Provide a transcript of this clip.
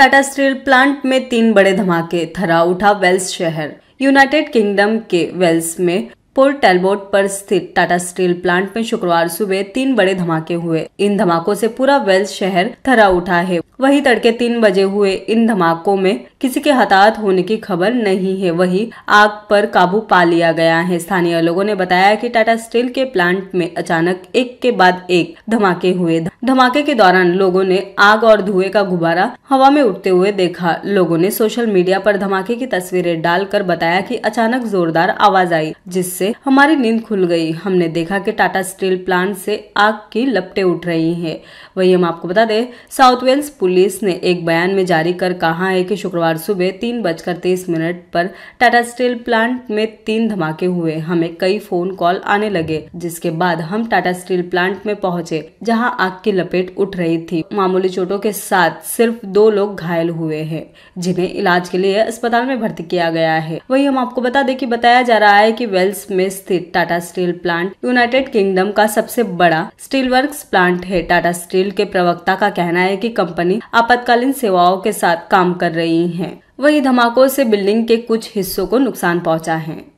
Tata steel plant में तीन बड़े धमाके थरा उठा वेल्स शहर यूनाइटेड किंगडम के वेल्स में पोर्ट टेलबोट पर स्थित टाटा स्टील प्लांट में शुक्रवार सुबह तीन बड़े धमाके हुए इन धमाकों से पूरा वेल्स शहर थरा उठा है वहीं तड़के तीन बजे हुए इन धमाकों में किसी के हताहत होने की खबर नहीं है वहीं आग पर काबू पा लिया गया है स्थानीय लोगों ने बताया कि टाटा स्टील के प्लांट में अचानक एक के बाद एक धमाके हुए धमाके के दौरान लोगों ने आग और धुएं का गुब्बारा हवा में उठते हुए देखा लोगों ने सोशल मीडिया पर धमाके की तस्वीरें डालकर बताया कि अचानक जोरदार आवाज आई जिस से हमारी नींद खुल गई हमने देखा कि टाटा स्टील प्लांट से आग की लपटें उठ रही हैं वहीं हम आपको बता दें साउथ वेल्स पुलिस ने एक बयान में जारी कर कहा है कि शुक्रवार सुबह तीन बजकर तेईस मिनट पर टाटा स्टील प्लांट में तीन धमाके हुए हमें कई फोन कॉल आने लगे जिसके बाद हम टाटा स्टील प्लांट में पहुंचे जहां आग की लपेट उठ रही थी मामूली चोटों के साथ सिर्फ दो लोग घायल हुए हैं जिन्हें इलाज के लिए अस्पताल में भर्ती किया गया है वही हम आपको बता दें कि बताया जा रहा है कि वेल्स में स्थित Tata steel plant United Kingdom का सबसे बड़ा स्टील वर्क प्लांट है टाटा स्टील के प्रवक्ता का कहना है कि कंपनी आपातकालीन सेवाओं के साथ काम कर रही है वही धमाकों से बिल्डिंग के कुछ हिस्सों को नुकसान पहुंचा है